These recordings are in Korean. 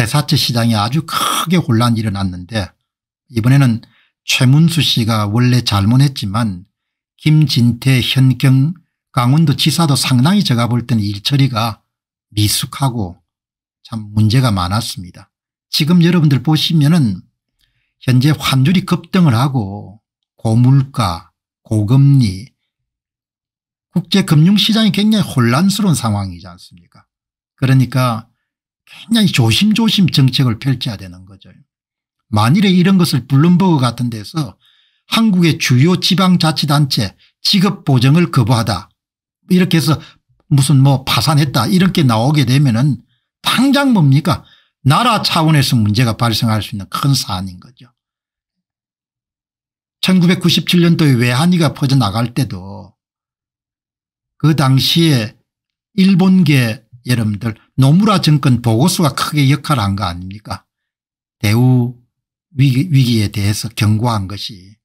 회사채 시장이 아주 크게 혼란이 일어났는데 이번에는 최문수 씨가 원래 잘못했지만 김진태 현경 강원도 지사도 상당히 제가 볼 때는 일처리가 미숙하고 참 문제가 많았습니다. 지금 여러분들 보시면은 현재 환율이 급등을 하고 고물가 고금리 국제금융시장이 굉장히 혼란스러운 상황이지 않습니까 그러니까 굉장히 조심조심 정책을 펼쳐야 되는 거죠. 만일에 이런 것을 블룸버그 같은 데서 한국의 주요 지방자치단체 직업보정을 거부하다 이렇게 해서 무슨 뭐 파산했다 이렇게 나오게 되면은 당장 뭡니까 나라 차원에서 문제가 발생할 수 있는 큰 사안인 거죠. 1997년도에 외환위가 퍼져나갈 때도 그 당시에 일본계 여러분들 노무라 정권 보고서가 크게 역할을 한 거 아닙니까 대우 위기, 위기에 대해서 경고한 것이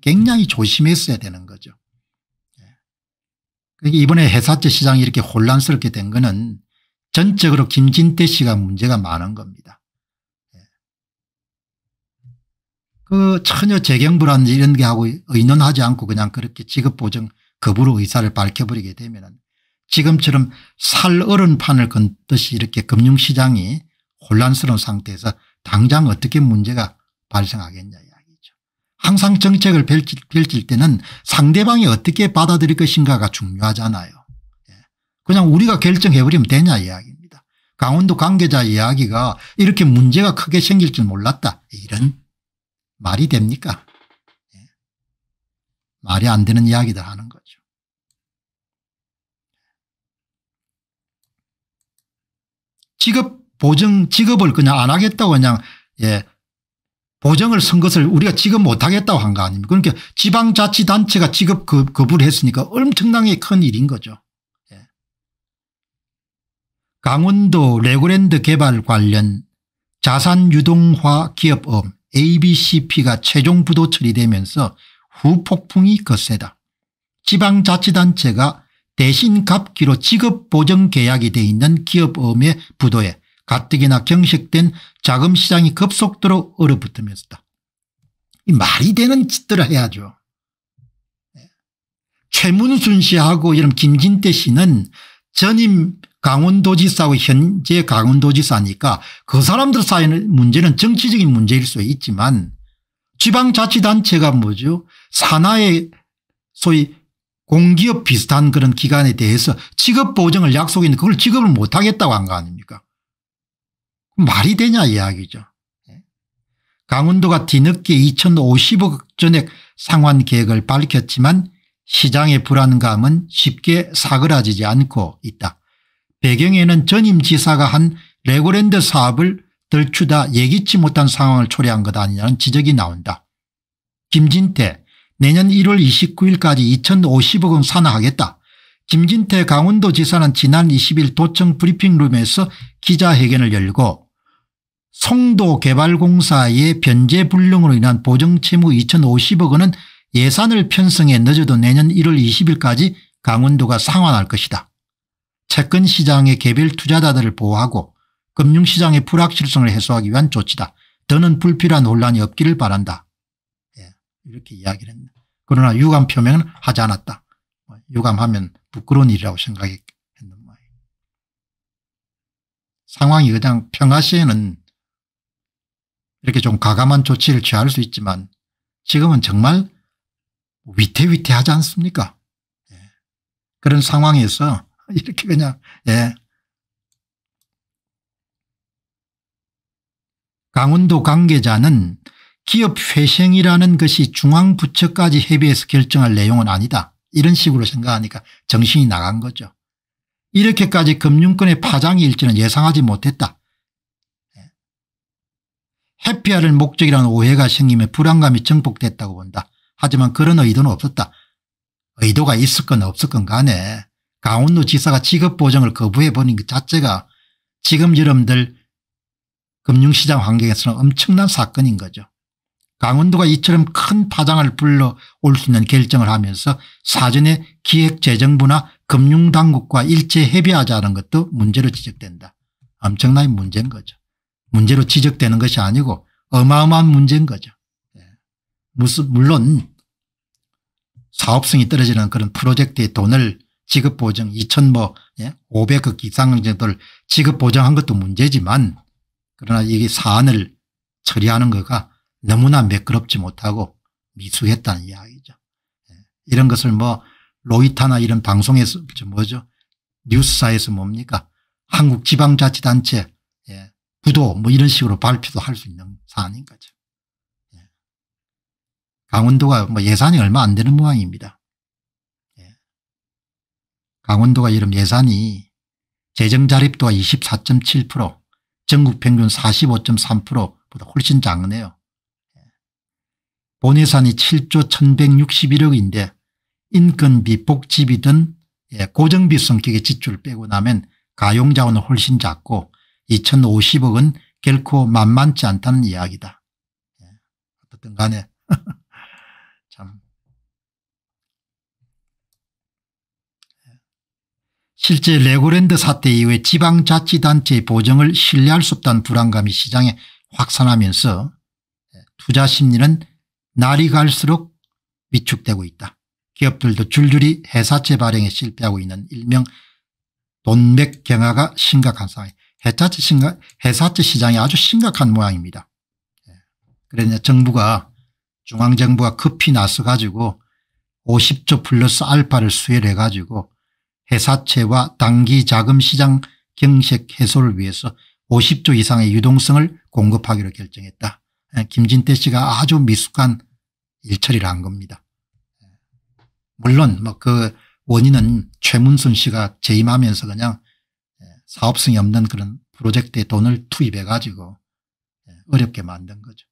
굉장히 조심했어야 되는 거죠. 예. 그러니까 이번에 해사채 시장이 이렇게 혼란스럽게 된 거는 전적으로 김진태 씨가 문제가 많은 겁니다. 예. 그 전혀 재경 불안 이런 게 하고 의논하지 않고 그냥 그렇게 직업 보정 거부로 의사를 밝혀버리게 되면 지금처럼 살얼은판을 건듯이 이렇게 금융시장이 혼란스러운 상태에서 당장 어떻게 문제가 발생하겠냐 이야기죠. 항상 정책을 펼칠, 펼칠 때는 상대방이 어떻게 받아들일 것인가가 중요하잖아요. 예. 그냥 우리가 결정해버리면 되냐 이야기입니다. 강원도 관계자 이야기가 이렇게 문제가 크게 생길 줄 몰랐다. 이런 말이 됩니까? 예. 말이 안 되는 이야기들 하는 거죠. 직업 보증 직업을 그냥 안 하겠다고 그냥 예 보정을 쓴 것을 우리가 지급 못하겠다고 한 거 아닙니까 그러니까 지방자치단체가 직업 그, 거부를 했으니까 엄청나게 큰 일인 거죠. 예. 강원도 레고랜드 개발 관련 자산유동화 기업업 abcp가 최종 부도 처리되면서 후폭풍이 거세다. 지방자치단체가 대신 갚기로 직업 보정 계약이 돼 있는 기업음의 어 부도에 가뜩이나 경색된 자금 시장이 급속도로 얼어붙으면서다. 말이 되는 짓들을 해야죠. 예. 최문순 씨하고 이런 김진태 씨는 전임 강원도지사와 현재 강원도지사니까 그 사람들 사이의 문제는 정치적인 문제일 수 있지만 지방자치단체가 뭐죠? 산하의 소위 공기업 비슷한 그런 기관에 대해서 직업 보정을 약속했는데 그걸 직업을 못하겠다고 한 거 아닙니까 말이 되냐 이야기죠. 예. 강원도가 뒤늦게 2050억 전액 상환 계획을 밝혔지만 시장의 불안감은 쉽게 사그라지지 않고 있다. 배경에는 전임 지사가 한 레고랜드 사업을 들추다 예기치 못한 상황을 초래한 것 아니냐는 지적이 나온다. 김진태 내년 1월 29일까지 2,050억 원 산하하겠다. 김진태 강원도지사는 지난 20일 도청 브리핑룸에서 기자회견을 열고 송도개발공사의 변제불능으로 인한 보정채무 2,050억 원은 예산을 편성해 늦어도 내년 1월 20일까지 강원도가 상환할 것이다. 채권 시장의 개별 투자자들을 보호하고 금융시장의 불확실성을 해소하기 위한 조치다. 더는 불필요한 혼란이 없기를 바란다. 이렇게 이야기를 했다. 그러나 유감 표명은 하지 않았다. 뭐 유감하면 부끄러운 일이라고 생각했는 말이에요. 상황이 그냥 평화시에는 이렇게 좀 과감한 조치를 취할 수 있지만 지금은 정말 위태위태하지 않습니까? 예. 그런 상황에서 이렇게 그냥 예. 강원도 관계자는 기업 회생이라는 것이 중앙부처까지 협의해서 결정할 내용은 아니다. 이런 식으로 생각하니까 정신이 나간 거죠. 이렇게까지 금융권의 파장이 일지는 예상하지 못했다. 해피아를 예. 목적이라는 오해가 생기며 불안감이 증폭됐다고 본다. 하지만 그런 의도는 없었다. 의도가 있었건 없었건 간에 강원도 지사가 직업보정을 거부해버린 그 자체가 지금 여러분들 금융시장 환경에서는 엄청난 사건인 거죠. 강원도가 이처럼 큰 파장을 불러올 수 있는 결정을 하면서 사전에 기획재정부나 금융당국과 일체 협의하자는 것도 문제로 지적된다. 엄청난 문제인 거죠. 문제로 지적되는 것이 아니고 어마어마한 문제인 거죠. 예. 무슨 물론 사업성이 떨어지는 그런 프로젝트에 돈을 지급보정 2천 뭐 500억 예, 이상 정도를 지급보정한 것도 문제지만 그러나 이게 사안을 처리하는 거가 너무나 매끄럽지 못하고 미숙했다는 이야기죠. 예. 이런 것을 뭐 로이타나 이런 방송에서 뭐죠 뉴스사에서 뭡니까 한국 지방자치단체 예, 부도 뭐 이런 식으로 발표도 할 수 있는 사안인 거죠. 예. 강원도가 뭐 예산이 얼마 안 되는 모양입니다. 강원도가 이런 예산이 재정자립도가 24.7% 전국 평균 45.3%보다 훨씬 작네요. 본예산이 7조 1161억인데 인건비 복지비 든 예, 고정비 성격의 지출을 빼고 나면 가용자원은 훨씬 작고 2050억은 결코 만만치 않다는 이야기다. 예, 어떻든 간에 참 예. 실제 레고랜드 사태 이후에 지방자치단체의 보정을 신뢰할 수 없다는 불안감이 시장에 확산하면서 투자 심리는 날이 갈수록 위축되고 있다. 기업들도 줄줄이 해사채 발행에 실패하고 있는 일명 돈맥 경화가 심각한 상황. 해사채 심각, 해사채 시장이 아주 심각한 모양입니다. 예. 그래서 그러니까 정부가 중앙정부가 급히 나서가지고 50조 플러스 알파를 수혜해 가지고 회사채와 단기 자금 시장 경색 해소를 위해서 50조 이상의 유동성을 공급하기로 결정했다. 예, 김진태 씨가 아주 미숙한 일처리를 한 겁니다. 예, 물론 뭐 그 원인은 최문순 씨가 재임하면서 그냥 예, 사업성이 없는 그런 프로젝트에 돈을 투입해 가지고 어렵게 만든 거죠.